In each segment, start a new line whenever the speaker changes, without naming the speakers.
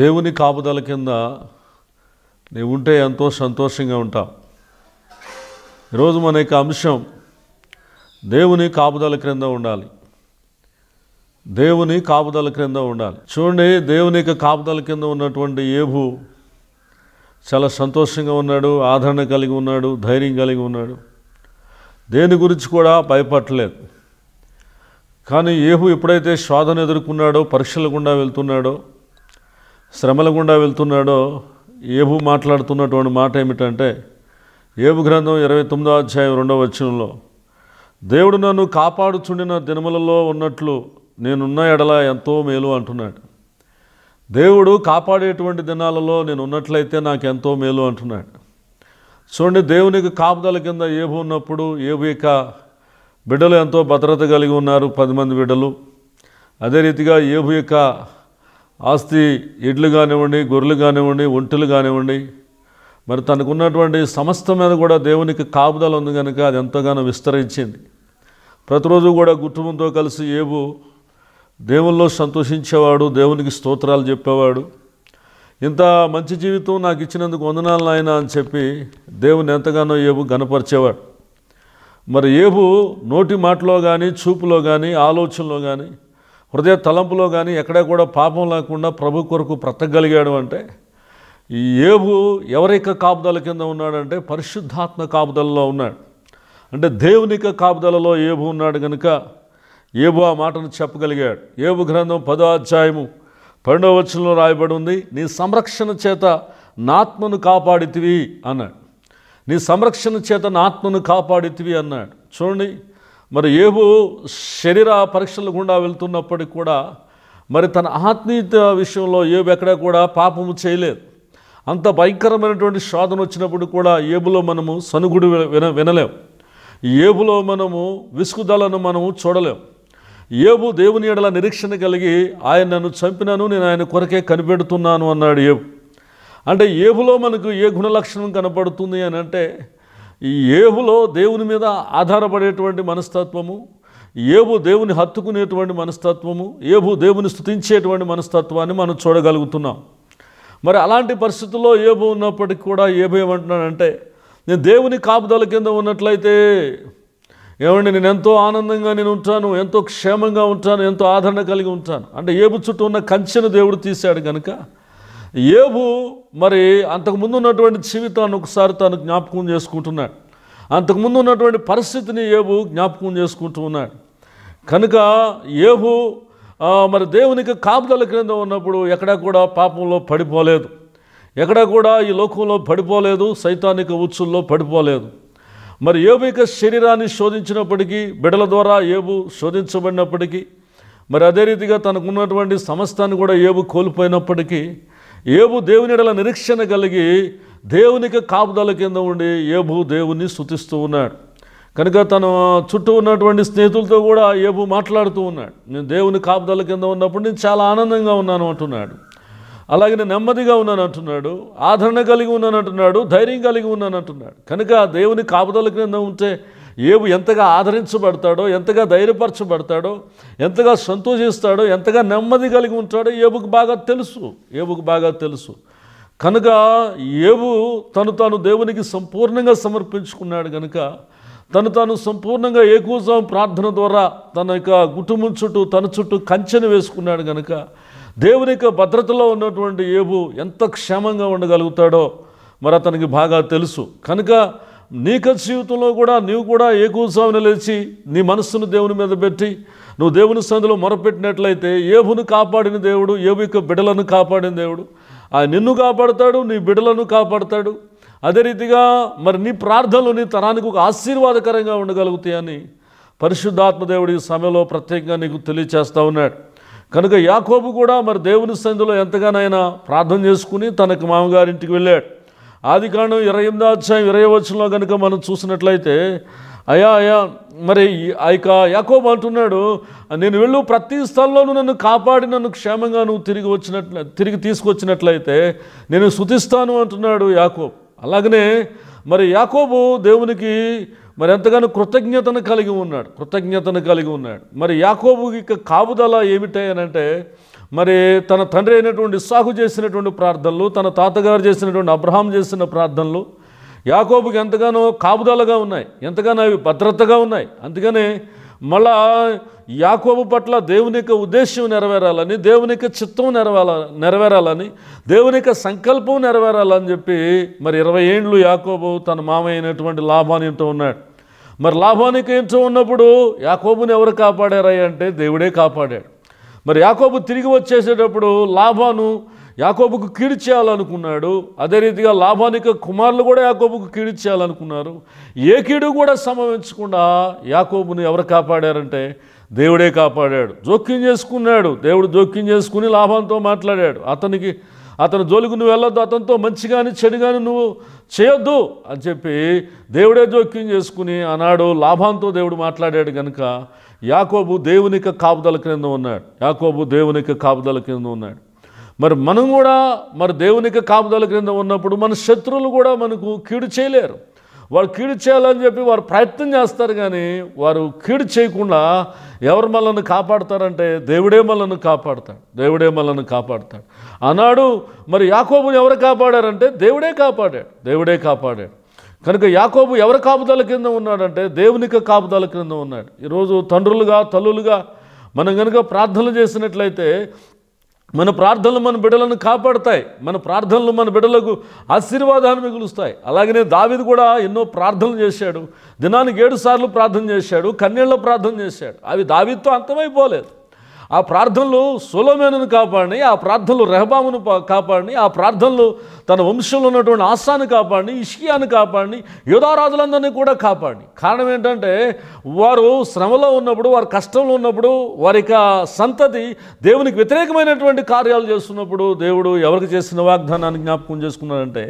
దేవుని కాపుదల కింద నీవు ఉంటే ఎంతో సంతోషంగా ఉంటాం ఈరోజు మన యొక్క అంశం దేవుని కాపుదల క్రింద ఉండాలి దేవుని కాపుదల క్రింద ఉండాలి చూడండి దేవుని యొక్క కాపుదల కింద ఉన్నటువంటి ఏభు చాలా సంతోషంగా ఉన్నాడు ఆదరణ కలిగి ఉన్నాడు ధైర్యం కలిగి ఉన్నాడు దేని గురించి కూడా భయపడలేదు కానీ ఏహు ఎప్పుడైతే శోధన ఎదుర్కొన్నాడో పరీక్షలు గుండా వెళ్తున్నాడో శ్రమల గుండా వెళ్తున్నాడో ఏబు మాట్లాడుతున్నటువంటి మాట ఏమిటంటే ఏబు గ్రంథం ఇరవై తొమ్మిదో అధ్యాయం రెండవ వచనంలో దేవుడు నన్ను కాపాడుచుండిన దినములలో ఉన్నట్లు నేనున్న ఎడల ఎంతో మేలు అంటున్నాడు దేవుడు కాపాడేటువంటి దినాలలో నేను ఉన్నట్లయితే నాకు ఎంతో మేలు అంటున్నాడు చూడండి దేవునికి కాపుదల కింద ఏబు ఉన్నప్పుడు ఏబు యొక్క బిడ్డలు ఎంతో భద్రత కలిగి ఉన్నారు పది మంది బిడ్డలు అదే రీతిగా ఏబు యొక్క ఆస్తి ఎడ్లు కానివ్వండి గొర్రెలు కానివ్వండి ఒంటెలు కానివ్వండి మరి తనకున్నటువంటి సమస్త మీద కూడా దేవునికి కాపుదలు ఉంది కనుక అది ఎంతగానో విస్తరించింది ప్రతిరోజు కూడా కుటుంబంతో కలిసి ఏవో దేవుల్లో సంతోషించేవాడు దేవునికి స్తోత్రాలు చెప్పేవాడు ఇంత మంచి జీవితం నాకు ఇచ్చినందుకు వందనాలను ఆయన అని చెప్పి దేవుని ఎంతగానో ఏబు గనపరిచేవాడు మరి ఏబు నోటి మాటలో కానీ చూపులో కానీ ఆలోచనలో కానీ హృదయ తలంపులో కానీ ఎక్కడా కూడా పాపం లేకుండా ప్రభు కొరకు బ్రతకగలిగాడు అంటే ఏబు ఎవరిక కాపుదల కింద ఉన్నాడంటే పరిశుద్ధాత్మ కాపుదలలో ఉన్నాడు అంటే దేవునిక కాపుదలలో ఏబు ఉన్నాడు కనుక ఏబు ఆ మాటను చెప్పగలిగాడు ఏబు గ్రంథం పదో అధ్యాయము పన్నెండవ వచనంలో రాయబడి ఉంది నీ సంరక్షణ చేత నాత్మను కాపాడితివి అన్నాడు నీ సంరక్షణ చేత నాత్మను కాపాడితివి అన్నాడు చూడండి మరి ఏబు శరీర పరీక్షలు గుండా వెళ్తున్నప్పటికి కూడా మరి తన ఆత్మీయత విషయంలో ఏబు ఎక్కడ కూడా పాపము చేయలేదు అంత భయంకరమైనటువంటి శోధన వచ్చినప్పుడు కూడా ఏబులో మనము సనుగుడు విన వినలేం ఏబులో మనము విసుగుదలను మనము చూడలేం ఏబు దేవుని ఎడల నిరీక్షణ కలిగి ఆయన నన్ను చంపినాను నేను ఆయన కొరకే కనిపెడుతున్నాను అన్నాడు ఏబు అంటే ఏబులో మనకు ఏ గుణలక్షణం కనపడుతుంది అని అంటే ఈ ఏబులో దేవుని మీద ఆధారపడేటువంటి మనస్తత్వము ఏబు దేవుని హత్తుకునేటువంటి మనస్తత్వము ఏబు దేవుని స్థుతించేటువంటి మనస్తత్వాన్ని మనం చూడగలుగుతున్నాం మరి అలాంటి పరిస్థితుల్లో ఏబు ఉన్నప్పటికీ కూడా ఏబు ఏమంటున్నాడంటే నేను దేవుని కాపుదల కింద ఉన్నట్లయితే ఏమండి నేను ఎంతో ఆనందంగా నేను ఉంటాను ఎంతో క్షేమంగా ఉంటాను ఎంతో ఆదరణ కలిగి ఉంటాను అంటే ఏబు చుట్టూ ఉన్న కంచెను దేవుడు తీశాడు కనుక ఏబు మరి అంతకుముందు ఉన్నటువంటి జీవితాన్ని ఒకసారి తాను జ్ఞాపకం చేసుకుంటున్నాడు అంతకుముందు ఉన్నటువంటి పరిస్థితిని ఏబు జ్ఞాపకం చేసుకుంటూ ఉన్నాడు కనుక ఏబు మరి దేవునికి కాపుదల క్రింద ఉన్నప్పుడు ఎక్కడా కూడా పాపంలో పడిపోలేదు ఎక్కడా కూడా ఈ లోకంలో పడిపోలేదు సైతానిక ఉత్సుల్లో పడిపోలేదు మరి ఏబు యొక్క శరీరాన్ని శోధించినప్పటికీ బిడల ద్వారా ఏబు శోధించబడినప్పటికీ మరి అదే రీతిగా తనకున్నటువంటి సమస్తాన్ని కూడా ఏబు కోల్పోయినప్పటికీ ఏబు దేవునిడల నిరీక్షణ కలిగి దేవునికి కాపుదల కింద ఉండి ఏబు దేవుని స్థుతిస్తూ ఉన్నాడు కనుక తన చుట్టూ ఉన్నటువంటి స్నేహితులతో కూడా ఏబు మాట్లాడుతూ ఉన్నాడు నేను దేవుని కాపుదల కింద ఉన్నప్పుడు నేను చాలా ఆనందంగా ఉన్నాను అంటున్నాడు అలాగే నేను నెమ్మదిగా ఉన్నాను అంటున్నాడు ఆదరణ కలిగి ఉన్నాను అంటున్నాడు ధైర్యం కలిగి ఉన్నాను అంటున్నాడు కనుక దేవుని కాపుదల కింద ఉంటే ఏబు ఎంతగా ఆదరించబడతాడో ఎంతగా ధైర్యపరచబడతాడో ఎంతగా సంతోషిస్తాడో ఎంతగా నెమ్మది కలిగి ఉంటాడో ఏబుకు బాగా తెలుసు ఏబుకు బాగా తెలుసు కనుక ఏబు తను తాను దేవునికి సంపూర్ణంగా సమర్పించుకున్నాడు కనుక తను తాను సంపూర్ణంగా ఏకూజం ప్రార్థన ద్వారా తన యొక్క కుటుంబం చుట్టూ తన చుట్టూ కంచెను వేసుకున్నాడు కనుక దేవుని యొక్క భద్రతలో ఉన్నటువంటి ఏబు ఎంత క్షేమంగా ఉండగలుగుతాడో మరి అతనికి బాగా తెలుసు కనుక నీక జీవితంలో కూడా నీవు కూడా ఏకూసామని లేచి నీ మనస్సును దేవుని మీద పెట్టి నువ్వు దేవుని సందులో మొరపెట్టినట్లయితే ఏవును కాపాడిన దేవుడు ఏబు యొక్క బిడలను కాపాడిన దేవుడు ఆ నిన్ను కాపాడతాడు నీ బిడలను కాపాడతాడు అదే రీతిగా మరి నీ ప్రార్థనలు నీ తరానికి ఒక ఆశీర్వాదకరంగా ఉండగలుగుతాయని పరిశుద్ధాత్మదేవుడు ఈ సమయంలో ప్రత్యేకంగా నీకు తెలియచేస్తూ ఉన్నాడు కనుక యాకోబు కూడా మరి దేవుని సంధిలో ఎంతగానైనా ప్రార్థన చేసుకుని తనకు మామగారింటికి వెళ్ళాడు ఆది కాండం ఇరవై ఎనిమిదో అధ్యాయం ఇరవై వచ్చంలో కనుక మనం చూసినట్లయితే అయా అయా మరి ఆ యొక్క యాకోబు అంటున్నాడు నేను వెళ్ళు ప్రతి స్థలంలోనూ నన్ను కాపాడి నన్ను క్షేమంగా నువ్వు తిరిగి వచ్చినట్లు తిరిగి తీసుకొచ్చినట్లయితే నేను శుతిస్తాను అంటున్నాడు యాకోబ్ అలాగనే మరి యాకోబు దేవునికి మరి ఎంతగానో కృతజ్ఞతను కలిగి ఉన్నాడు కృతజ్ఞతను కలిగి ఉన్నాడు మరి యాకోబు ఇక కాపుదల ఏమిటాయనంటే అంటే మరి తన తండ్రి అయినటువంటి సాగు చేసినటువంటి ప్రార్థనలు తన తాతగారు చేసినటువంటి అబ్రహాం చేసిన ప్రార్థనలు యాకోబుకి ఎంతగానో కాపుదలగా ఉన్నాయి ఎంతగానో అవి భద్రతగా ఉన్నాయి అందుకనే మళ్ళా యాకోబు పట్ల దేవుని యొక్క ఉద్దేశం నెరవేరాలని దేవుని యొక్క చిత్తం నెరవేర నెరవేరాలని దేవుని యొక్క సంకల్పం నెరవేరాలని చెప్పి మరి ఇరవై ఏండ్లు యాకోబు తన మామ అయినటువంటి లాభానితో ఉన్నాడు మరి లాభానికి ఏంటో ఉన్నప్పుడు యాకోబుని ఎవరు కాపాడారా అంటే దేవుడే కాపాడాడు మరి యాకోబు తిరిగి వచ్చేసేటప్పుడు లాభాను యాకోబుకు కీడు చేయాలనుకున్నాడు అదే రీతిగా లాభానికి కుమారులు కూడా యాకోబుకు కీడు చేయాలనుకున్నారు ఏ కీడు కూడా సంభవించకుండా యాకోబుని ఎవరు కాపాడారంటే దేవుడే కాపాడాడు జోక్యం చేసుకున్నాడు దేవుడు జోక్యం చేసుకుని లాభంతో మాట్లాడాడు అతనికి అతను జోలికి నువ్వు వెళ్ళొద్దు అతనితో మంచిగాని కానీ నువ్వు చేయొద్దు అని చెప్పి దేవుడే జోక్యం చేసుకుని ఆనాడు లాభంతో దేవుడు మాట్లాడాడు కనుక యాకోబు దేవునికి కాపుదల క్రింద ఉన్నాడు యాకోబు దేవునికి కాపుదల క్రింద ఉన్నాడు మరి మనం కూడా మరి దేవునికి కాపుదల క్రింద ఉన్నప్పుడు మన శత్రువులు కూడా మనకు కీడు చేయలేరు వారు కీడు చేయాలని చెప్పి వారు ప్రయత్నం చేస్తారు కానీ వారు కీడు చేయకుండా ఎవరు మనల్ని కాపాడతారంటే దేవుడే మనల్ని కాపాడతాడు దేవుడే మనల్ని కాపాడతాడు ఆనాడు మరి యాకోబుని ఎవరు కాపాడారంటే దేవుడే కాపాడాడు దేవుడే కాపాడాడు కనుక యాకోబు ఎవరి కాపుదల కింద ఉన్నాడంటే దేవునిక కాపుదల కింద ఉన్నాడు ఈరోజు తండ్రులుగా తల్లులుగా మనం కనుక ప్రార్థనలు చేసినట్లయితే మన ప్రార్థనలు మన బిడ్డలను కాపాడతాయి మన ప్రార్థనలు మన బిడ్డలకు ఆశీర్వాదాన్ని మిగులుస్తాయి అలాగనే దావిది కూడా ఎన్నో ప్రార్థనలు చేశాడు దినానికి ఏడు సార్లు ప్రార్థన చేశాడు కన్నీళ్ళ ప్రార్థన చేశాడు అవి దావితో అంతమైపోలేదు ఆ ప్రార్థనలు సులోమేనను కాపాడిని ఆ ప్రార్థనలు రెహబామును కాపాడిని ఆ ప్రార్థనలు తన వంశంలో ఉన్నటువంటి ఆశాను కాపాడిని ఇష్కియాను కాపాడిని యోధారాజులందరినీ కూడా కాపాడిని కారణం ఏంటంటే వారు శ్రమలో ఉన్నప్పుడు వారు కష్టంలో ఉన్నప్పుడు వారి సంతతి దేవునికి వ్యతిరేకమైనటువంటి కార్యాలు చేస్తున్నప్పుడు దేవుడు ఎవరికి చేసిన వాగ్దానాన్ని జ్ఞాపకం చేసుకున్నాడంటే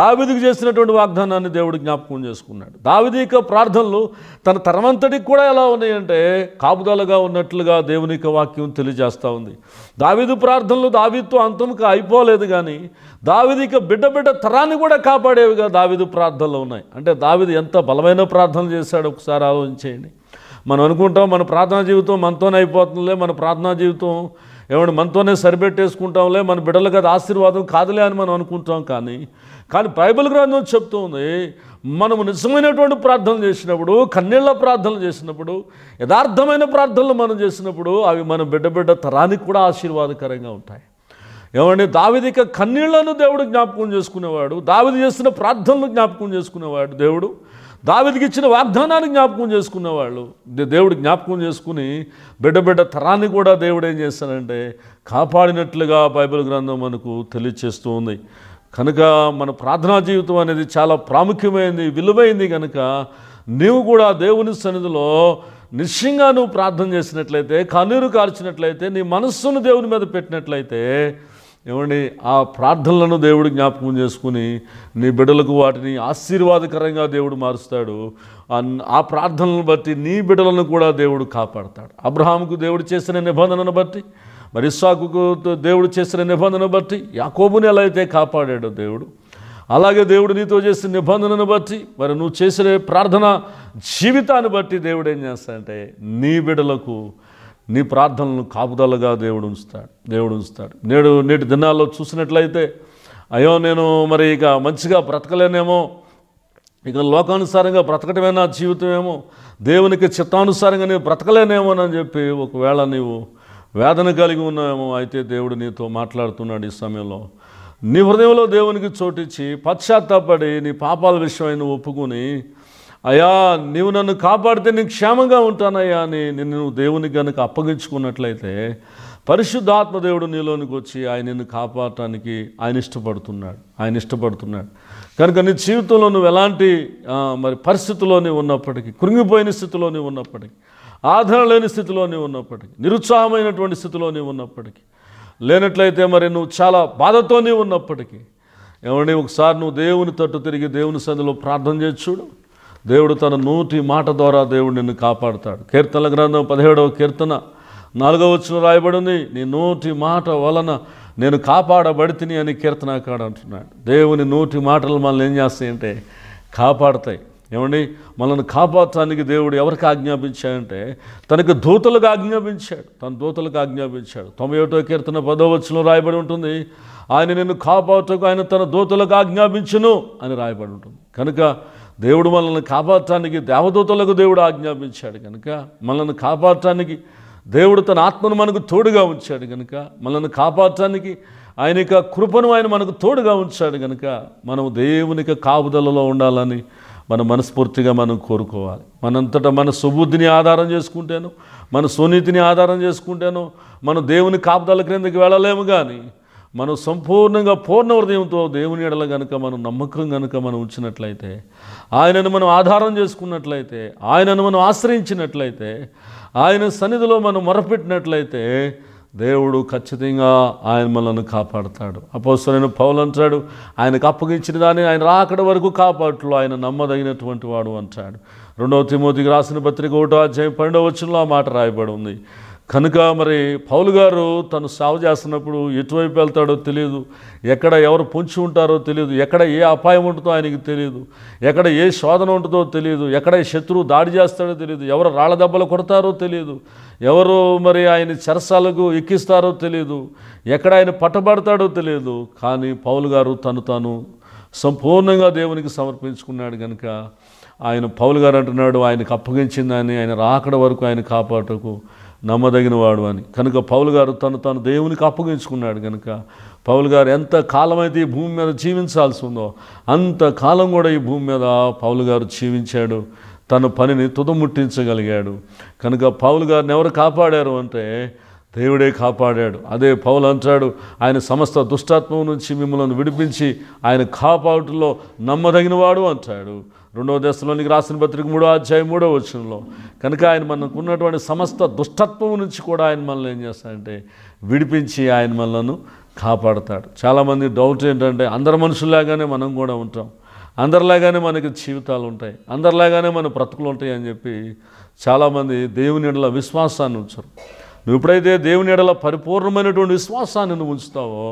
దావిదికి చేసినటువంటి వాగ్దానాన్ని దేవుడు జ్ఞాపకం చేసుకున్నాడు దావిదిక ప్రార్థనలు తన తరమంతటికి కూడా ఎలా ఉన్నాయంటే కాపుదలగా ఉన్నట్లుగా దేవుని యొక్క వాక్యం తెలియజేస్తూ ఉంది దావిదు ప్రార్థనలు దావిత్వం అంతంకు అయిపోలేదు కానీ దావిది ఇక బిడ్డ బిడ్డ తరాన్ని కూడా కాపాడేవిగా దావిదు ప్రార్థనలు ఉన్నాయి అంటే దావిది ఎంత బలమైన ప్రార్థనలు చేశాడో ఒకసారి ఆలోచించేయండి మనం అనుకుంటాం మన ప్రార్థనా జీవితం మనతోనే అయిపోతుందిలే మన ప్రార్థనా జీవితం ఏమంటే మనతోనే సరిపెట్టేసుకుంటాంలే మన బిడ్డలకు అది ఆశీర్వాదం కాదులే అని మనం అనుకుంటాం కానీ కానీ బైబిల్ గ్రంథం చెప్తుంది మనము నిజమైనటువంటి ప్రార్థనలు చేసినప్పుడు కన్నీళ్ల ప్రార్థనలు చేసినప్పుడు యథార్థమైన ప్రార్థనలు మనం చేసినప్పుడు అవి మన బిడ్డ బిడ్డ తరానికి కూడా ఆశీర్వాదకరంగా ఉంటాయి ఏమండి దావిదిక కన్నీళ్లను దేవుడు జ్ఞాపకం చేసుకునేవాడు దావిది చేస్తున్న ప్రార్థనలు జ్ఞాపకం చేసుకునేవాడు దేవుడు దావిదికి ఇచ్చిన వాగ్దానాన్ని జ్ఞాపకం చేసుకునేవాళ్ళు దేవుడు జ్ఞాపకం చేసుకుని బిడ్డ బిడ్డ తరాన్ని కూడా దేవుడు ఏం చేస్తానంటే కాపాడినట్లుగా బైబిల్ గ్రంథం మనకు తెలియచేస్తూ ఉంది కనుక మన ప్రార్థనా జీవితం అనేది చాలా ప్రాముఖ్యమైంది విలువైంది కనుక నీవు కూడా దేవుని సన్నిధిలో నిశ్చయంగా నువ్వు ప్రార్థన చేసినట్లయితే కన్నీరు కాల్చినట్లయితే నీ మనస్సును దేవుని మీద పెట్టినట్లయితే ఏమండి ఆ ప్రార్థనలను దేవుడు జ్ఞాపకం చేసుకుని నీ బిడ్డలకు వాటిని ఆశీర్వాదకరంగా దేవుడు మారుస్తాడు ఆ ప్రార్థనలను బట్టి నీ బిడ్డలను కూడా దేవుడు కాపాడతాడు అబ్రహాంకు దేవుడు చేసిన నిబంధనను బట్టి మరి ఇస్సాకుకు దేవుడు చేసిన నిబంధనను బట్టి యాకోబుని ఎలా అయితే కాపాడాడో దేవుడు అలాగే దేవుడు నీతో చేసిన నిబంధనను బట్టి మరి నువ్వు చేసిన ప్రార్థన జీవితాన్ని బట్టి దేవుడు ఏం చేస్తాడంటే నీ బిడలకు నీ ప్రార్థనలను కాపుదలగా దేవుడు ఉంచుతాడు దేవుడు ఉంచుతాడు నేడు నేటి దినాల్లో చూసినట్లయితే అయ్యో నేను మరి ఇక మంచిగా బ్రతకలేనేమో ఇక లోకానుసారంగా బ్రతకటమే నా జీవితమేమో దేవునికి చిత్తానుసారంగా బ్రతకలేనేమో బ్రతకలేనేమోనని చెప్పి ఒకవేళ నీవు వేదన కలిగి ఉన్నామేమో అయితే దేవుడు నీతో మాట్లాడుతున్నాడు ఈ సమయంలో నీ హృదయంలో దేవునికి చోటిచ్చి పశ్చాత్తాపడి నీ పాపాల విషయమైన ఒప్పుకొని అయ్యా నీవు నన్ను కాపాడితే నీకు క్షేమంగా ఉంటానయ్యా అని నిన్ను నువ్వు దేవునికి కనుక అప్పగించుకున్నట్లయితే పరిశుద్ధాత్మ దేవుడు నీలోనికి వచ్చి ఆయన నిన్ను కాపాడటానికి ఆయన ఇష్టపడుతున్నాడు ఆయన ఇష్టపడుతున్నాడు కనుక నీ జీవితంలో నువ్వు ఎలాంటి మరి పరిస్థితిలోనే ఉన్నప్పటికీ కృంగిపోయిన స్థితిలోనే ఉన్నప్పటికీ ఆదరణ లేని స్థితిలో నీవు ఉన్నప్పటికీ నిరుత్సాహమైనటువంటి స్థితిలో నీవు ఉన్నప్పటికీ లేనట్లయితే మరి నువ్వు చాలా బాధతో నీవు ఉన్నప్పటికీ ఏమండి ఒకసారి నువ్వు దేవుని తట్టు తిరిగి దేవుని సందిలో ప్రార్థన చేసి చూడు దేవుడు తన నూటి మాట ద్వారా దేవుడు నిన్ను కాపాడుతాడు కీర్తన గ్రంథం పదిహేడవ కీర్తన నాలుగవ వచ్చిన రాయబడింది నీ నూటి మాట వలన నేను కాపాడబడితిని అని కీర్తనాకాడు అంటున్నాడు దేవుని నూటి మాటలు మనల్ని ఏం చేస్తాయంటే కాపాడతాయి ఏమండి మనల్ని కాపాడటానికి దేవుడు ఎవరికి ఆజ్ఞాపించాడంటే తనకు దూతలకు ఆజ్ఞాపించాడు తన దూతలకు ఆజ్ఞాపించాడు తొంభై ఒకటో కీర్తన పదవచ్చులో రాయబడి ఉంటుంది ఆయన నిన్ను కాపాడుటకు ఆయన తన దూతలకు ఆజ్ఞాపించును అని రాయబడి ఉంటుంది కనుక దేవుడు మనల్ని కాపాడటానికి దేవదూతలకు దేవుడు ఆజ్ఞాపించాడు కనుక మనల్ని కాపాడటానికి దేవుడు తన ఆత్మను మనకు తోడుగా ఉంచాడు కనుక మనల్ని కాపాడటానికి ఆయన యొక్క కృపను ఆయన మనకు తోడుగా ఉంచాడు కనుక మనం దేవునికి కాపుదలలో ఉండాలని మన మనస్ఫూర్తిగా మనం కోరుకోవాలి మనంతటా మన సుబుద్ధిని ఆధారం చేసుకుంటాను మన సునీతిని ఆధారం చేసుకుంటాను మన దేవుని కాపుదల క్రిందకి వెళ్ళలేము కానీ మనం సంపూర్ణంగా పూర్ణ హృదయంతో దేవుని ఎడల కనుక మనం నమ్మకం కనుక మనం ఉంచినట్లయితే ఆయనను మనం ఆధారం చేసుకున్నట్లయితే ఆయనను మనం ఆశ్రయించినట్లయితే ఆయన సన్నిధిలో మనం మొరపెట్టినట్లయితే దేవుడు ఖచ్చితంగా ఆయన మనల్ని కాపాడుతాడు అపోసరైన పౌలు అంటాడు ఆయనకు అప్పగించిన దాన్ని ఆయన రాకడ వరకు కాపాడు ఆయన నమ్మదగినటువంటి వాడు అంటాడు రెండవ తిమోతికి రాసిన పత్రిక ఒకటో అధ్యాయం పన్నెండవ ఆ మాట రాయబడి ఉంది కనుక మరి పౌలు గారు తను సాగు చేస్తున్నప్పుడు ఎటువైపు వెళ్తాడో తెలియదు ఎక్కడ ఎవరు పొంచి ఉంటారో తెలియదు ఎక్కడ ఏ అపాయం ఉంటుందో ఆయనకి తెలియదు ఎక్కడ ఏ శోధన ఉంటుందో తెలియదు ఎక్కడ శత్రువు దాడి చేస్తాడో తెలియదు ఎవరు రాళ్ళ దెబ్బలు కొడతారో తెలియదు ఎవరు మరి ఆయన చెరసాలకు ఎక్కిస్తారో తెలియదు ఎక్కడ ఆయన పట్టబడతాడో తెలియదు కానీ పౌలు గారు తను తాను సంపూర్ణంగా దేవునికి సమర్పించుకున్నాడు కనుక ఆయన పౌలు గారు అంటున్నాడు ఆయనకు అప్పగించిందని ఆయన రాకడ వరకు ఆయన కాపాటకు నమ్మదగిన వాడు అని కనుక పౌలు గారు తను తను దేవునికి అప్పగించుకున్నాడు కనుక పౌలు గారు ఎంత కాలమైతే ఈ భూమి మీద జీవించాల్సి ఉందో అంత కాలం కూడా ఈ భూమి మీద పౌలు గారు జీవించాడు తన పనిని తుదముట్టించగలిగాడు కనుక పౌలు గారిని ఎవరు కాపాడారు అంటే దేవుడే కాపాడాడు అదే పౌలు అంటాడు ఆయన సమస్త దుష్టాత్మం నుంచి మిమ్మల్ని విడిపించి ఆయన కాపాడులో నమ్మదగినవాడు అంటాడు రెండవ దశలోనికి రాసిన పత్రిక మూడో అధ్యాయం మూడో వచనంలో కనుక ఆయన మనకు ఉన్నటువంటి సమస్త దుష్టత్వం నుంచి కూడా ఆయన మనల్ని ఏం చేస్తాడంటే విడిపించి ఆయన మనలను కాపాడతాడు చాలామంది డౌట్ ఏంటంటే అందరి మనుషుల్లాగానే మనం కూడా ఉంటాం అందరిలాగానే మనకి జీవితాలు ఉంటాయి అందరిలాగానే మన బ్రతుకులు ఉంటాయి అని చెప్పి చాలామంది దేవుని ఎడల విశ్వాసాన్ని ఉంచరు నువ్వు ఎప్పుడైతే దేవుని ఎడల పరిపూర్ణమైనటువంటి విశ్వాసాన్ని నువ్వు ఉంచుతావో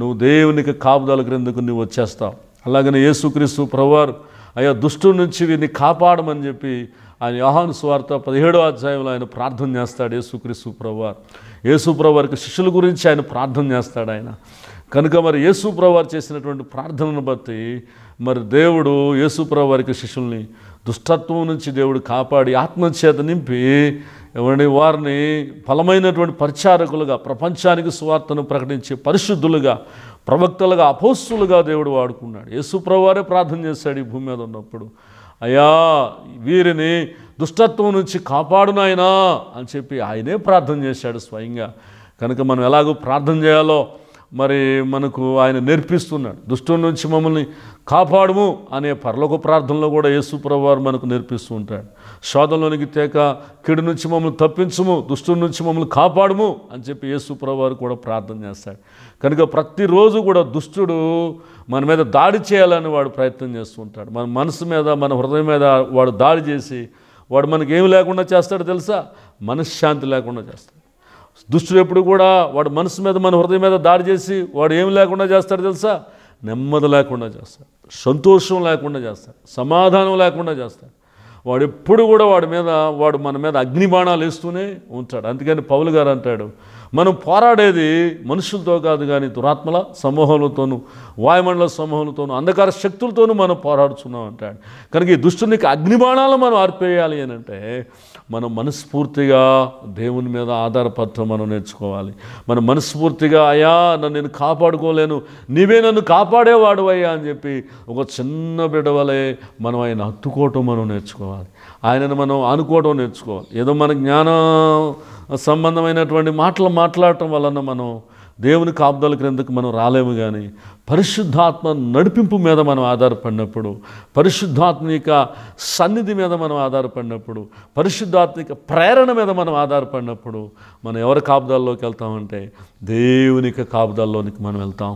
నువ్వు దేవునికి కాపుదల క్రిందకు నువ్వు వచ్చేస్తావు అలాగనే యేసుక్రీస్తు ప్రభువారు అయ్యా దుష్టు నుంచి వీరిని కాపాడమని చెప్పి ఆయన యోహాను స్వార్త పదిహేడో అధ్యాయంలో ఆయన ప్రార్థన చేస్తాడు యేసుక్రీస్తు ప్రభువారు యేసుప్రవారికి శిష్యుల గురించి ఆయన ప్రార్థన చేస్తాడు ఆయన కనుక మరి యేసుప్రవారు చేసినటువంటి ప్రార్థనను బట్టి మరి దేవుడు యేసుప్రవారికి శిష్యుల్ని దుష్టత్వం నుంచి దేవుడు కాపాడి ఆత్మచేత నింపి ఎవరిని వారిని ఫలమైనటువంటి పరిచారకులుగా ప్రపంచానికి సువార్తను ప్రకటించే పరిశుద్ధులుగా ప్రవక్తలుగా అపోస్సులుగా దేవుడు వాడుకున్నాడు యేసుప్రవారే ప్రార్థన చేశాడు ఈ భూమి మీద ఉన్నప్పుడు అయ్యా వీరిని దుష్టత్వం నుంచి కాపాడునాయనా అని చెప్పి ఆయనే ప్రార్థన చేశాడు స్వయంగా కనుక మనం ఎలాగో ప్రార్థన చేయాలో మరి మనకు ఆయన నేర్పిస్తున్నాడు దుష్టు నుంచి మమ్మల్ని కాపాడుము అనే పర్లోక ప్రార్థనలో కూడా యేసుప్రభువారు మనకు నేర్పిస్తూ ఉంటాడు శోధంలోనికి తేక కిడు నుంచి మమ్మల్ని తప్పించము దుష్టు నుంచి మమ్మల్ని కాపాడుము అని చెప్పి యేసుప్రభువారు కూడా ప్రార్థన చేస్తాడు కనుక ప్రతిరోజు కూడా దుష్టుడు మన మీద దాడి చేయాలని వాడు ప్రయత్నం చేస్తూ ఉంటాడు మన మనసు మీద మన హృదయం మీద వాడు దాడి చేసి వాడు మనకేమి లేకుండా చేస్తాడు తెలుసా మనశ్శాంతి లేకుండా చేస్తాడు దుష్టుడు ఎప్పుడు కూడా వాడు మనసు మీద మన హృదయం మీద దాడి చేసి వాడు ఏం లేకుండా చేస్తాడు తెలుసా నెమ్మది లేకుండా చేస్తాడు సంతోషం లేకుండా చేస్తాడు సమాధానం లేకుండా చేస్తాడు వాడు ఎప్పుడు కూడా వాడి మీద వాడు మన మీద అగ్నిబాణాలు వేస్తూనే ఉంటాడు అందుకని పౌలు గారు అంటాడు మనం పోరాడేది మనుషులతో కాదు కానీ దురాత్మల సమూహంలోతోనూ వాయుమండల సమూహాలతోనూ అంధకార శక్తులతోనూ మనం పోరాడుతున్నాం అంటాడు కనుక ఈ దుష్టునికి అగ్నిబాణాలు మనం ఆర్పేయాలి అని అంటే మనం మనస్ఫూర్తిగా దేవుని మీద ఆధారపడటం మనం నేర్చుకోవాలి మన మనస్ఫూర్తిగా అయ్యా నన్ను నేను కాపాడుకోలేను నీవే నన్ను కాపాడేవాడు అయ్యా అని చెప్పి ఒక చిన్న బిడవలే మనం ఆయన హత్తుకోవటం మనం నేర్చుకోవాలి ఆయనను మనం అనుకోవటం నేర్చుకోవాలి ఏదో మన జ్ఞాన సంబంధమైనటువంటి మాటలు మాట్లాడటం వలన మనం దేవుని కాపుదల క్రిందకు మనం రాలేము కానీ పరిశుద్ధాత్మ నడిపింపు మీద మనం ఆధారపడినప్పుడు పరిశుద్ధాత్మ యొక్క సన్నిధి మీద మనం ఆధారపడినప్పుడు పరిశుద్ధాత్మ యొక్క ప్రేరణ మీద మనం ఆధారపడినప్పుడు మనం ఎవరి కాపుదాల్లోకి వెళ్తామంటే దేవుని యొక్క కాపుదాల్లోనికి మనం వెళ్తాం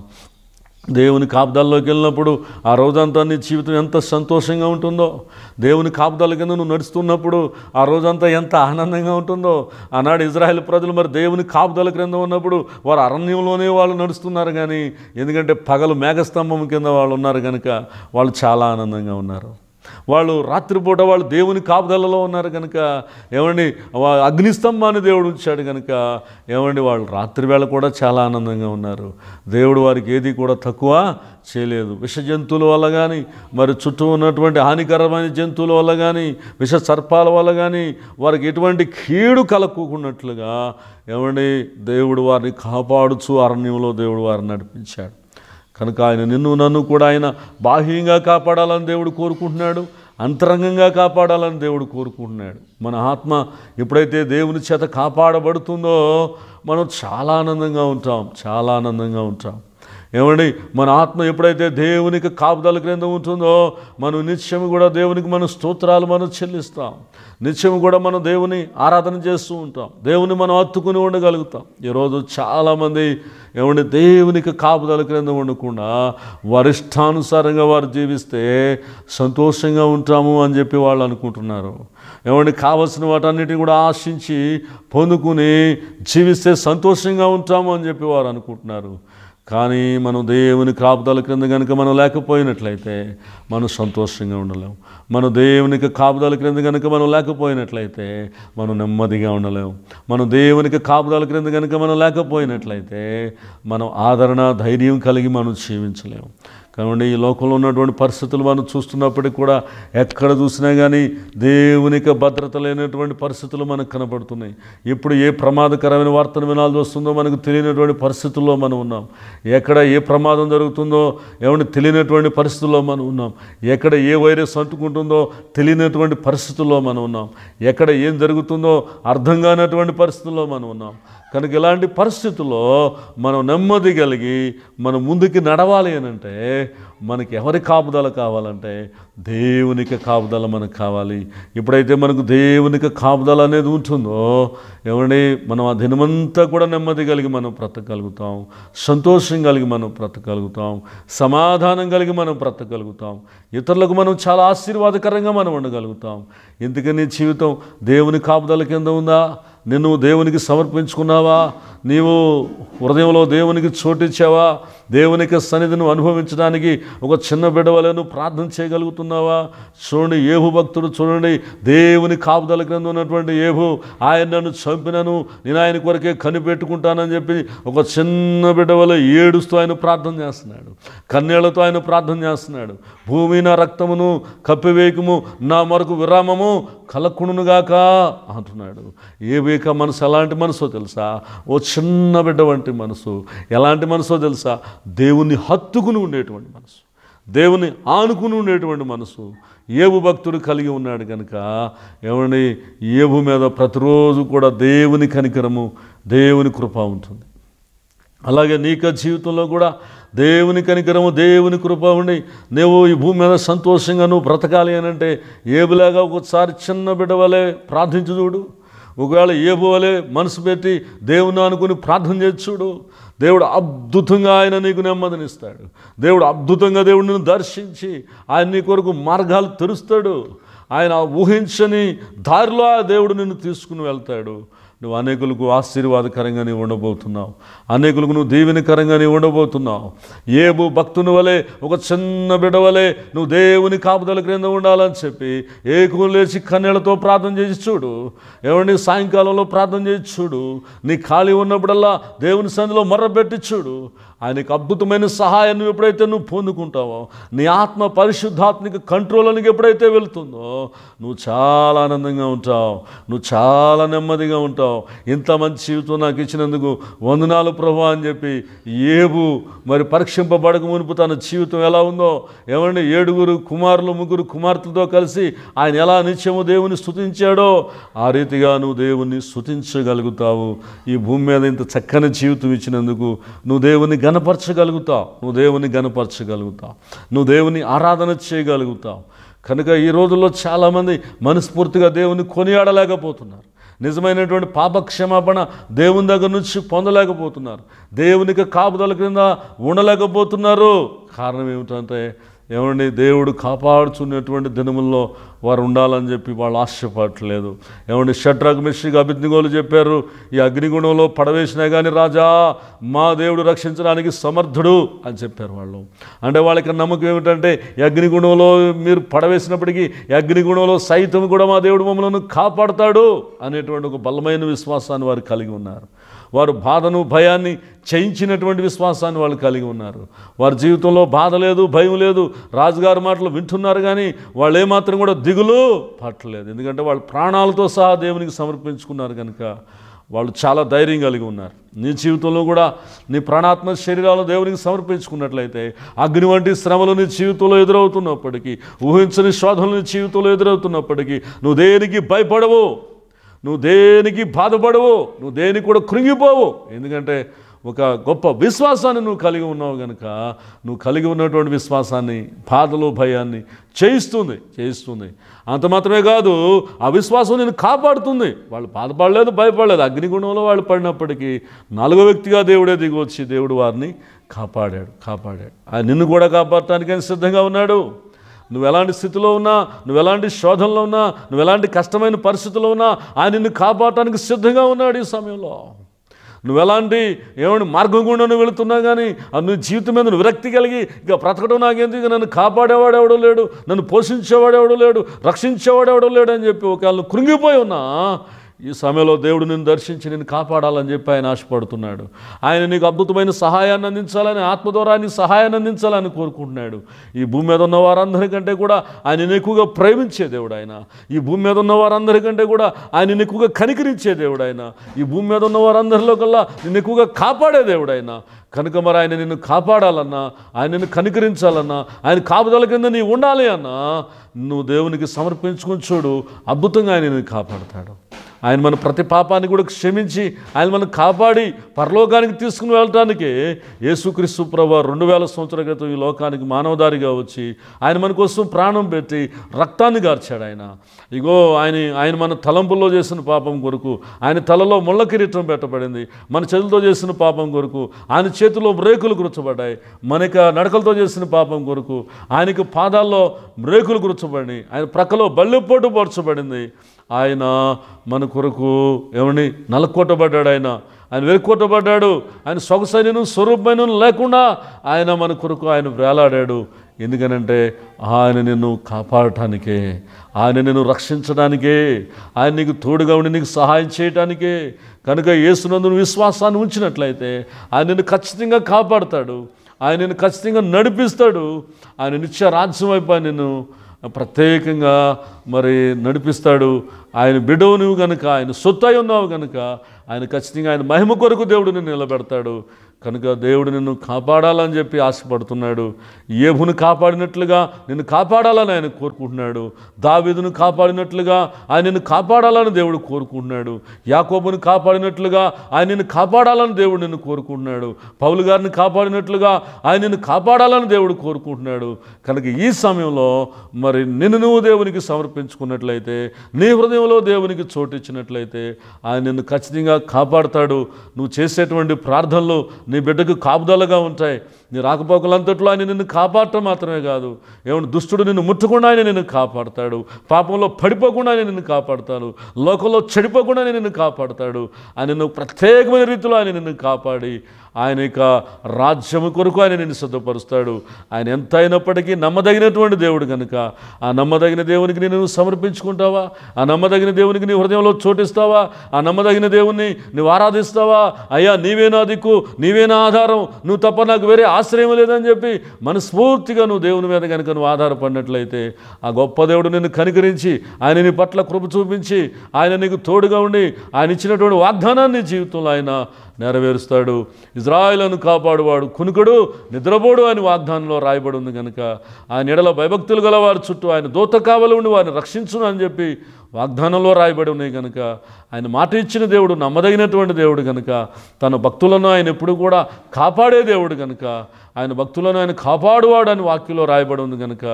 దేవుని కాపుదాల్లోకి వెళ్ళినప్పుడు ఆ రోజంతా నీ జీవితం ఎంత సంతోషంగా ఉంటుందో దేవుని కాపుదాల కింద నువ్వు నడుస్తున్నప్పుడు ఆ రోజంతా ఎంత ఆనందంగా ఉంటుందో ఆనాడు ఇజ్రాయెల్ ప్రజలు మరి దేవుని కాపుదాల క్రింద ఉన్నప్పుడు వారు అరణ్యంలోనే వాళ్ళు నడుస్తున్నారు కానీ ఎందుకంటే పగలు మేఘస్తంభం కింద వాళ్ళు ఉన్నారు కనుక వాళ్ళు చాలా ఆనందంగా ఉన్నారు వాళ్ళు రాత్రిపూట వాళ్ళు దేవుని కాపుదలలో ఉన్నారు కనుక ఏమండి అగ్నిస్తంభాన్ని దేవుడు ఉంచాడు కనుక ఏమండి వాళ్ళు రాత్రి వేళ కూడా చాలా ఆనందంగా ఉన్నారు దేవుడు వారికి ఏది కూడా తక్కువ చేయలేదు విష జంతువుల వల్ల కానీ మరి చుట్టూ ఉన్నటువంటి హానికరమైన జంతువుల వల్ల కానీ విష సర్పాల వల్ల కానీ వారికి ఎటువంటి కీడు కలక్కున్నట్లుగా ఏమండి దేవుడు వారిని కాపాడుచు అరణ్యంలో దేవుడు వారిని నడిపించాడు కనుక ఆయన నిన్ను నన్ను కూడా ఆయన బాహ్యంగా కాపాడాలని దేవుడు కోరుకుంటున్నాడు అంతరంగంగా కాపాడాలని దేవుడు కోరుకుంటున్నాడు మన ఆత్మ ఎప్పుడైతే దేవుని చేత కాపాడబడుతుందో మనం చాలా ఆనందంగా ఉంటాం చాలా ఆనందంగా ఉంటాం ఏమండి మన ఆత్మ ఎప్పుడైతే దేవునికి కాపుదల క్రింద ఉంటుందో మనం నిత్యం కూడా దేవునికి మన స్తోత్రాలు మనం చెల్లిస్తాం నిత్యం కూడా మనం దేవుని ఆరాధన చేస్తూ ఉంటాం దేవుని మనం అత్తుకుని ఉండగలుగుతాం ఈరోజు చాలామంది ఏమండి దేవునికి కాపుదల క్రింద ఉండకుండా వరిష్టానుసారంగా వారు జీవిస్తే సంతోషంగా ఉంటాము అని చెప్పి వాళ్ళు అనుకుంటున్నారు ఏమండి కావలసిన వాటన్నిటిని కూడా ఆశించి పొందుకుని జీవిస్తే సంతోషంగా ఉంటాము అని చెప్పి వారు అనుకుంటున్నారు కానీ మనం దేవుని కాపుదల క్రింద కనుక మనం లేకపోయినట్లయితే మనం సంతోషంగా ఉండలేము మన దేవునికి కాపుదల క్రింద కనుక మనం లేకపోయినట్లయితే మనం నెమ్మదిగా ఉండలేము మనం దేవునికి కాపుదల క్రింద కనుక మనం లేకపోయినట్లయితే మనం ఆదరణ ధైర్యం కలిగి మనం జీవించలేము కాబట్టి ఈ లోకంలో ఉన్నటువంటి పరిస్థితులు మనం చూస్తున్నప్పటికీ కూడా ఎక్కడ చూసినా కానీ దేవునికి భద్రత లేనటువంటి పరిస్థితులు మనకు కనబడుతున్నాయి ఇప్పుడు ఏ ప్రమాదకరమైన వార్తను వినాల్సి వస్తుందో మనకు తెలియనటువంటి పరిస్థితుల్లో మనం ఉన్నాం ఎక్కడ ఏ ప్రమాదం జరుగుతుందో ఏమైనా తెలియనటువంటి పరిస్థితుల్లో మనం ఉన్నాం ఎక్కడ ఏ వైరస్ అంటుకుంటుందో తెలియనటువంటి పరిస్థితుల్లో మనం ఉన్నాం ఎక్కడ ఏం జరుగుతుందో అర్థం కానటువంటి పరిస్థితుల్లో మనం ఉన్నాం కనుక ఇలాంటి పరిస్థితుల్లో మనం నెమ్మది కలిగి మనం ముందుకి నడవాలి అని అంటే మనకి ఎవరి కాపుదల కావాలంటే దేవునికి కాపుదల మనకు కావాలి ఎప్పుడైతే మనకు దేవునికి కాపుదల అనేది ఉంటుందో ఎవరిని మనం ఆ దినమంతా కూడా నెమ్మది కలిగి మనం బ్రతకగలుగుతాం సంతోషం కలిగి మనం బ్రతకగలుగుతాం సమాధానం కలిగి మనం బ్రతకగలుగుతాం ఇతరులకు మనం చాలా ఆశీర్వాదకరంగా మనం ఉండగలుగుతాం ఎందుకని జీవితం దేవుని కాపుదల కింద ఉందా నిన్ను దేవునికి సమర్పించుకున్నావా నీవు హృదయంలో దేవునికి చోటిచ్చావా దేవునికి సన్నిధిని అనుభవించడానికి ఒక చిన్న బిడవలను ప్రార్థన చేయగలుగుతున్నా ఉన్నావా చూడండి ఏహు భక్తుడు చూడండి దేవుని కాపుదల క్రింద ఉన్నటువంటి ఏహు ఆయన నన్ను చంపినను నేను ఆయన కొరకే కనిపెట్టుకుంటానని చెప్పి ఒక చిన్న బిడ్డ వల్ల ఏడుస్తూ ఆయన ప్రార్థన చేస్తున్నాడు కన్నీళ్లతో ఆయన ప్రార్థన చేస్తున్నాడు భూమి నా రక్తమును కప్పివేయకము నా మరకు విరామము కలక్కుడునుగాక అంటున్నాడు ఏ వేక మనసు ఎలాంటి మనసో తెలుసా ఓ చిన్న బిడ్డ వంటి మనసు ఎలాంటి మనసో తెలుసా దేవుణ్ణి హత్తుకుని ఉండేటువంటి మనసు దేవుని ఆనుకుని ఉండేటువంటి మనసు ఏబు భక్తుడు కలిగి ఉన్నాడు కనుక ఏమండి ఏబు మీద ప్రతిరోజు కూడా దేవుని కనికరము దేవుని కృప ఉంటుంది అలాగే నీక జీవితంలో కూడా దేవుని కనికరము దేవుని కృప ఉండి నువ్వు ఈ భూమి మీద సంతోషంగా నువ్వు బ్రతకాలి అని అంటే ఏబులాగా ఒకసారి చిన్న బిడ్డ వలె ప్రార్థించు ఒకవేళ ఏ పోలే మనసు పెట్టి దేవుని అనుకుని ప్రార్థన చేయొచ్చుడు దేవుడు అద్భుతంగా ఆయన నీకు నెమ్మదినిస్తాడు దేవుడు అద్భుతంగా దేవుడిని దర్శించి ఆయన నీ కొరకు మార్గాలు తెరుస్తాడు ఆయన ఊహించని దారిలో ఆ దేవుడు నిన్ను తీసుకుని వెళ్తాడు నువ్వు అనేకులకు ఆశీర్వాదకరంగా నీవు ఉండబోతున్నావు అనేకులకు నువ్వు దీవెనకరంగా నీవు ఉండబోతున్నావు ఏబు భక్తుని వలె ఒక చిన్న బిడ్డ వలె నువ్వు దేవుని కాపుదల క్రింద ఉండాలని చెప్పి ఏకు లేచి కన్నెలతో ప్రార్థన చేసి చూడు ఎవరిని సాయంకాలంలో ప్రార్థన చేసి చూడు నీ ఖాళీ ఉన్నప్పుడల్లా దేవుని సందిలో మర్రపెట్టి చూడు ఆయనకు అద్భుతమైన సహాయాన్ని ఎప్పుడైతే నువ్వు పొందుకుంటావో నీ ఆత్మ పరిశుద్ధాత్మక కంట్రోల్కి ఎప్పుడైతే వెళ్తుందో నువ్వు చాలా ఆనందంగా ఉంటావు నువ్వు చాలా నెమ్మదిగా ఉంటావు ఇంత మంచి జీవితం నాకు ఇచ్చినందుకు వందనాలు ప్రభు అని చెప్పి ఏబు మరి పరీక్షింపబడక మునుపు తన జీవితం ఎలా ఉందో ఏమండి ఏడుగురు కుమారులు ముగ్గురు కుమార్తెలతో కలిసి ఆయన ఎలా నిత్యము దేవుని స్థుతించాడో ఆ రీతిగా నువ్వు దేవుణ్ణి స్థుతించగలుగుతావు ఈ భూమి మీద ఇంత చక్కని జీవితం ఇచ్చినందుకు నువ్వు దేవుని గనపరచగలుగుతావు నువ్వు దేవుని గనపరచగలుగుతావు నువ్వు దేవుని ఆరాధన చేయగలుగుతావు కనుక ఈ రోజుల్లో చాలామంది మనస్ఫూర్తిగా దేవుని కొనియాడలేకపోతున్నారు నిజమైనటువంటి పాపక్షమాపణ దేవుని దగ్గర నుంచి పొందలేకపోతున్నారు దేవునికి కాపుదల క్రింద ఉండలేకపోతున్నారు కారణం ఏమిటంటే ఏమండి దేవుడు కాపాడుచున్నటువంటి దినముల్లో వారు ఉండాలని చెప్పి వాళ్ళు ఆశపడట్లేదు ఏమంటే షట్రాక్ మిశ్రికి అభిజ్ఞలు చెప్పారు ఈ అగ్నిగుణంలో పడవేసినా కానీ రాజా మా దేవుడు రక్షించడానికి సమర్థుడు అని చెప్పారు వాళ్ళు అంటే వాళ్ళకి నమ్మకం ఏమిటంటే అగ్నిగుణంలో మీరు పడవేసినప్పటికీ అగ్నిగుణంలో సైతం కూడా మా దేవుడు మమ్మల్ని కాపాడతాడు అనేటువంటి ఒక బలమైన విశ్వాసాన్ని వారు కలిగి ఉన్నారు వారు బాధను భయాన్ని చేయించినటువంటి విశ్వాసాన్ని వాళ్ళు కలిగి ఉన్నారు వారి జీవితంలో బాధ లేదు భయం లేదు రాజుగారి మాటలు వింటున్నారు కానీ వాళ్ళు ఏమాత్రం కూడా దిగులు పట్టలేదు ఎందుకంటే వాళ్ళు ప్రాణాలతో సహా దేవునికి సమర్పించుకున్నారు కనుక వాళ్ళు చాలా ధైర్యం కలిగి ఉన్నారు నీ జీవితంలో కూడా నీ ప్రాణాత్మ శరీరాలు దేవునికి సమర్పించుకున్నట్లయితే అగ్ని వంటి శ్రమలు నీ జీవితంలో ఎదురవుతున్నప్పటికీ ఊహించని శోధనలు నీ జీవితంలో ఎదురవుతున్నప్పటికీ నువ్వు దేనికి భయపడవు నువ్వు దేనికి బాధపడవు నువ్వు దేనికి కూడా కృంగిపోవు ఎందుకంటే ఒక గొప్ప విశ్వాసాన్ని నువ్వు కలిగి ఉన్నావు కనుక నువ్వు కలిగి ఉన్నటువంటి విశ్వాసాన్ని బాధలు భయాన్ని చేయిస్తుంది చేయిస్తుంది అంత మాత్రమే కాదు ఆ విశ్వాసం నేను కాపాడుతుంది వాళ్ళు బాధపడలేదు భయపడలేదు అగ్నిగుణంలో వాళ్ళు పడినప్పటికీ నాలుగో వ్యక్తిగా దేవుడే దిగొచ్చి దేవుడు వారిని కాపాడాడు కాపాడాడు ఆయన నిన్ను కూడా కాపాడటానికి ఆయన సిద్ధంగా ఉన్నాడు నువ్వు ఎలాంటి స్థితిలో ఉన్నా నువ్వు ఎలాంటి శోధనలో ఉన్నా నువ్వు ఎలాంటి కష్టమైన పరిస్థితుల్లో ఉన్నా ఆయన నిన్ను కాపాడటానికి సిద్ధంగా ఉన్నాడు ఈ సమయంలో నువ్వు ఎలాంటి ఏమైనా మార్గం గుండా నువ్వు వెళుతున్నావు కానీ నువ్వు జీవితం మీద విరక్తి కలిగి ఇక బ్రతకడం ఇక నన్ను కాపాడేవాడు ఎవడో లేడు నన్ను పోషించేవాడు ఎవడో లేడు రక్షించేవాడు ఎవడో లేడు అని చెప్పి ఒకవేళ కృంగిపోయి ఉన్నా ఈ సమయంలో దేవుడు నిన్ను దర్శించి నిన్ను కాపాడాలని చెప్పి ఆయన ఆశపడుతున్నాడు ఆయన నీకు అద్భుతమైన సహాయాన్ని అందించాలని ఆత్మ ద్వారా నీకు సహాయాన్ని అందించాలని కోరుకుంటున్నాడు ఈ భూమి మీద ఉన్న వారందరికంటే కూడా ఆయన ఎక్కువగా ప్రేమించే దేవుడు ఆయన ఈ భూమి మీద ఉన్న వారందరికంటే కూడా ఆయన ఎక్కువగా కనికరించే దేవుడు ఆయన ఈ భూమి మీద ఉన్న వారందరిలో కల్లా నిన్ను ఎక్కువగా కాపాడే దేవుడు ఆయన కనుక మరి ఆయన నిన్ను కాపాడాలన్నా ఆయన నిన్ను కనికరించాలన్నా ఆయన కాపుదల కింద నీ ఉండాలి అన్నా నువ్వు దేవునికి సమర్పించుకొని చూడు అద్భుతంగా ఆయన నిన్ను కాపాడతాడు ఆయన మన ప్రతి పాపాన్ని కూడా క్షమించి ఆయన మనం కాపాడి పరలోకానికి తీసుకుని వెళ్ళటానికి యేసుక్రీస్తు ప్రభ రెండు వేల సంవత్సరాల క్రితం ఈ లోకానికి మానవదారిగా వచ్చి ఆయన మన కోసం ప్రాణం పెట్టి రక్తాన్ని గార్చాడు ఆయన ఇగో ఆయన ఆయన మన తలంపుల్లో చేసిన పాపం కొరకు ఆయన తలలో ముళ్ళ కిరీటం పెట్టబడింది మన చేతులతో చేసిన పాపం కొరకు ఆయన చేతిలో బ్రేకులు గుర్చబడ్డాయి మనక నడకలతో చేసిన పాపం కొరకు ఆయనకు పాదాల్లో బ్రేకులు గుర్చబడి ఆయన ప్రక్కలో బల్లెపోటు పరచబడింది ఆయన మన కొరకు ఏమని నలకొట్టబడ్డాడు ఆయన ఆయన వెలుకొట్టబడ్డాడు ఆయన సొగసైన స్వరూపమైన లేకుండా ఆయన మన కొరకు ఆయన వేలాడాడు ఎందుకనంటే ఆయన నిన్ను కాపాడటానికే ఆయన నిన్ను రక్షించడానికే ఆయన నీకు తోడుగా ఉండి నీకు సహాయం చేయటానికే కనుక ఏసునందు విశ్వాసాన్ని ఉంచినట్లయితే ఆయన నిన్ను ఖచ్చితంగా కాపాడతాడు ఆయన నిన్ను ఖచ్చితంగా నడిపిస్తాడు ఆయన నిత్య రాజ్యం అయిపోయి నిన్ను ప్రత్యేకంగా మరి నడిపిస్తాడు ఆయన బిడవు నువ్వు గనుక ఆయన సొత్తు ఉన్నావు గనుక ఆయన ఖచ్చితంగా ఆయన మహిమ కొరకు దేవుడిని నిలబెడతాడు కనుక దేవుడు నిన్ను కాపాడాలని చెప్పి ఆశపడుతున్నాడు ఏభును కాపాడినట్లుగా నిన్ను కాపాడాలని ఆయన కోరుకుంటున్నాడు దావిదును కాపాడినట్లుగా ఆయన నిన్ను కాపాడాలని దేవుడు కోరుకుంటున్నాడు యాకోబును కాపాడినట్లుగా ఆయన నిన్ను కాపాడాలని దేవుడు నిన్ను కోరుకుంటున్నాడు పౌలు గారిని కాపాడినట్లుగా ఆయన నిన్ను కాపాడాలని దేవుడు కోరుకుంటున్నాడు కనుక ఈ సమయంలో మరి నిన్ను నువ్వు దేవునికి సమర్పించుకున్నట్లయితే నీ హృదయంలో దేవునికి చోటిచ్చినట్లయితే ఆయన నిన్ను ఖచ్చితంగా కాపాడతాడు నువ్వు చేసేటువంటి ప్రార్థనలు నీ బిడ్డకు కాపుదలగా ఉంటాయి నీ రాకపోకలంతట్లో ఆయన నిన్ను కాపాడటం మాత్రమే కాదు ఏమన్నా దుష్టుడు నిన్ను ముట్టకుండా ఆయన నిన్ను కాపాడతాడు పాపంలో పడిపోకుండా ఆయన నిన్ను కాపాడతాడు లోకంలో చెడిపోకుండా ఆయన నిన్ను కాపాడతాడు ఆయన నువ్వు ప్రత్యేకమైన రీతిలో ఆయన నిన్ను కాపాడి ఆయన యొక్క రాజ్యము కొరకు ఆయన నిన్ను సిద్ధపరుస్తాడు ఆయన ఎంత అయినప్పటికీ నమ్మదగినటువంటి దేవుడు కనుక ఆ నమ్మదగిన దేవునికి నేను సమర్పించుకుంటావా ఆ నమ్మదగిన దేవునికి నీ హృదయంలో చోటిస్తావా ఆ నమ్మదగిన దేవుణ్ణి నువ్వు ఆరాధిస్తావా అయ్యా నీవేనా దిక్కు నీవేనా ఆధారం నువ్వు తప్ప నాకు వేరే ఆశ్రయం లేదని చెప్పి మనస్ఫూర్తిగా నువ్వు దేవుని మీద కనుక నువ్వు ఆధారపడినట్లయితే ఆ గొప్ప దేవుడు నిన్ను కనికరించి ఆయన నీ పట్ల కృప చూపించి ఆయన నీకు తోడుగా ఉండి ఆయన ఇచ్చినటువంటి వాగ్దానాన్ని జీవితంలో ఆయన నెరవేరుస్తాడు ఇజ్రాయిలను కాపాడువాడు కునుకడు నిద్రపోడు అని వాగ్దానంలో రాయబడి ఉంది కనుక ఆయన ఎడల భయభక్తులు గల వారి చుట్టూ ఆయన దూత కావలు ఉండి వారిని రక్షించును అని చెప్పి వాగ్దానంలో రాయబడి ఉన్నాయి కనుక ఆయన మాట ఇచ్చిన దేవుడు నమ్మదగినటువంటి దేవుడు కనుక తన భక్తులను ఆయన ఎప్పుడు కూడా కాపాడే దేవుడు కనుక ఆయన భక్తులను ఆయన కాపాడువాడు అని వాక్యంలో రాయబడి ఉంది కనుక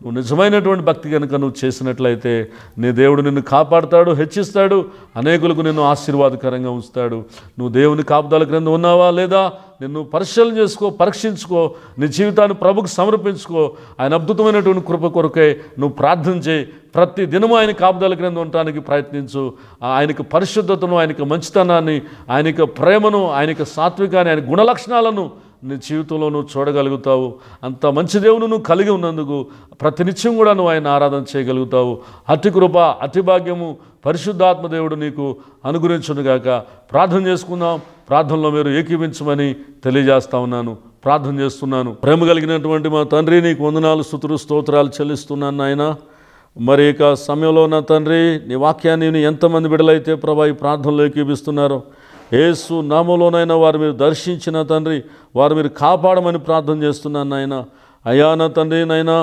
నువ్వు నిజమైనటువంటి భక్తి కనుక నువ్వు చేసినట్లయితే నీ దేవుడు నిన్ను కాపాడుతాడు హెచ్చిస్తాడు అనేకులకు నిన్ను ఆశీర్వాదకరంగా ఉంచుతాడు నువ్వు దేవుని కాపుదాల క్రింద ఉన్నావా లేదా నిన్ను పరిశీలన చేసుకో పరీక్షించుకో నీ జీవితాన్ని ప్రభుకు సమర్పించుకో ఆయన అద్భుతమైనటువంటి కృప కొరకే నువ్వు ప్రార్థన చేయి ప్రతి దినము ఆయన కాపుదాల క్రింద ఉండటానికి ప్రయత్నించు ఆయనకు పరిశుద్ధతను ఆయనకు మంచితనాన్ని ఆయనకు ప్రేమను ఆయనకు సాత్వికాన్ని ఆయన గుణలక్షణాలను నీ జీవితంలో నువ్వు చూడగలుగుతావు అంత మంచి దేవుని నువ్వు కలిగి ఉన్నందుకు ప్రతినిత్యం కూడా నువ్వు ఆయన ఆరాధన చేయగలుగుతావు అతి కృప అతి భాగ్యము పరిశుద్ధాత్మ దేవుడు నీకు అనుగ్రహించునుగాక ప్రార్థన చేసుకుందాం ప్రార్థనలో మీరు ఏకీపించమని తెలియజేస్తా ఉన్నాను ప్రార్థన చేస్తున్నాను ప్రేమ కలిగినటువంటి మా తండ్రి నీకు వందనాలు స్థుతులు స్తోత్రాలు చెల్లిస్తున్నాను నాయనా మరి ఇక సమయంలో నా తండ్రి నీ వాక్యాన్ని నేను ఎంతమంది బిడలైతే ప్రభా ఈ ప్రార్థనలో ఏకీపిస్తున్నారో ఏసు నామంలోనైనా వారు మీరు దర్శించిన తండ్రి వారు మీరు కాపాడమని ప్రార్థన చేస్తున్నాను నాయన అయా నా తండ్రి నైనా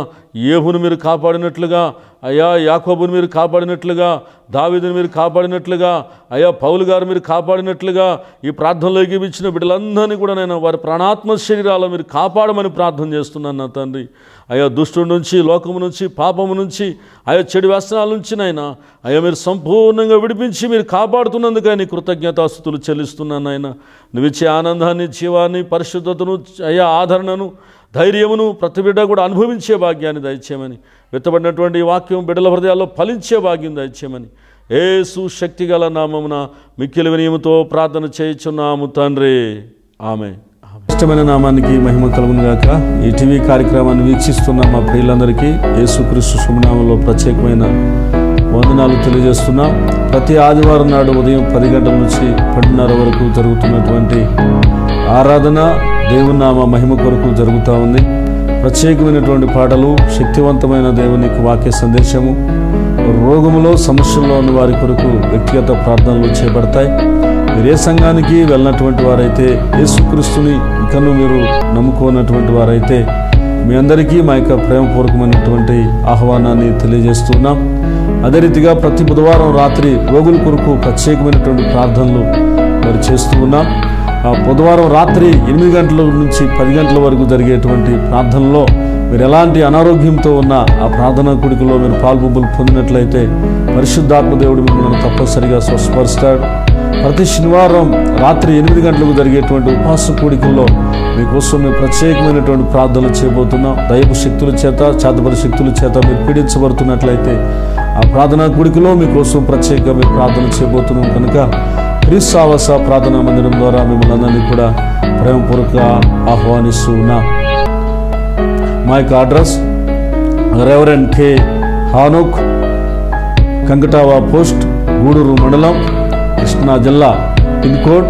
ఏహును మీరు కాపాడినట్లుగా అయా యాకోబుని మీరు కాపాడినట్లుగా దావిదుని మీరు కాపాడినట్లుగా అయా పౌలు గారు మీరు కాపాడినట్లుగా ఈ ప్రార్థనలో ఎగిపించిన బిడ్డలందరినీ కూడా నేను వారి ప్రాణాత్మ శరీరాలు మీరు కాపాడమని ప్రార్థన చేస్తున్నాను నా తండ్రి అయా దుష్టు నుంచి లోకము నుంచి పాపము నుంచి ఆయా చెడు వ్యసనాల నుంచి నైనా అయా మీరు సంపూర్ణంగా విడిపించి మీరు కాపాడుతున్నందుకే నీ కృతజ్ఞతాస్థుతులు చెల్లిస్తున్నాను ఆయన నువ్వు ఇచ్చే ఆనందాన్ని జీవాన్ని పరిశుద్ధతను అయా ఆదరణను ధైర్యమును ప్రతి బిడ్డ కూడా అనుభవించే భాగ్యాన్ని దయచేయమని విత్తబడినటువంటి వాక్యం బిడ్డల హృదయాల్లో ఫలించే భాగ్యం దయచేయమని ఏసు శక్తి గల నామమున మిక్కిలి వినయముతో ప్రార్థన చేయుచున్నాము తండ్రి ఆమె ఇష్టమైన నామానికి మహిమ కలుగునుగాక ఈ టీవీ కార్యక్రమాన్ని వీక్షిస్తున్న మా ప్రియులందరికీ యేసుక్రీస్తు సుమనామంలో ప్రత్యేకమైన వందనాలు తెలియజేస్తున్నాం ప్రతి ఆదివారం నాడు ఉదయం పది గంటల నుంచి పన్నెండున్నర వరకు జరుగుతున్నటువంటి ఆరాధన దేవునామ మహిమ కొరకు జరుగుతూ ఉంది ప్రత్యేకమైనటువంటి పాటలు శక్తివంతమైన దేవుని వాక్య సందేశము రోగములో సమస్యల్లో ఉన్న వారి కొరకు వ్యక్తిగత ప్రార్థనలు చేపడతాయి మీరు ఏ సంఘానికి వెళ్ళినటువంటి వారైతే యేసుక్రీస్తుని ఇకను మీరు నమ్ముకున్నటువంటి వారైతే మీ అందరికీ మా యొక్క ప్రేమపూర్వకమైనటువంటి ఆహ్వానాన్ని తెలియజేస్తున్నాం అదే రీతిగా ప్రతి బుధవారం రాత్రి రోగుల కొరకు ప్రత్యేకమైనటువంటి ప్రార్థనలు మరి చేస్తూ ఉన్నాం బుధవారం రాత్రి ఎనిమిది గంటల నుంచి పది గంటల వరకు జరిగేటువంటి ప్రార్థనలో మీరు ఎలాంటి అనారోగ్యంతో ఉన్న ఆ ప్రార్థనా కుడికలో మీరు పాల్పొంపులు పొందినట్లయితే పరిశుద్ధాత్మదేవుడు మిమ్మల్ని తప్పనిసరిగా స్వస్పరుస్తాడు ప్రతి శనివారం రాత్రి ఎనిమిది గంటలకు జరిగేటువంటి ఉపాస కూడికల్లో మీకోసం మేము ప్రత్యేకమైనటువంటి ప్రార్థనలు చేయబోతున్నాం దైవ శక్తుల చేత చేతపడి శక్తుల చేత మీరు పీడించబడుతున్నట్లయితే ఆ ప్రార్థనా కూడికలో మీకోసం ప్రత్యేకంగా మేము ప్రార్థన చేయబోతున్నాం కనుక క్రీస్తావాస ప్రార్థనా మందిరం ద్వారా మిమ్మల్ని అందరినీ కూడా ప్రేమపూర్వక ఆహ్వానిస్తూ ఉన్నా మా యొక్క address reverend K Hanok Kankatava post Guduru మండలం కృష్ణా జిల్లా pin code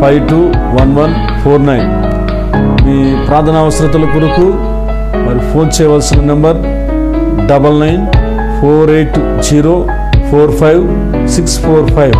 five two one one four nine మీ ప్రార్థనా అవసరతల కొరకు మరి ఫోన్ చేయవలసిన number double nine four eight zero four five six four five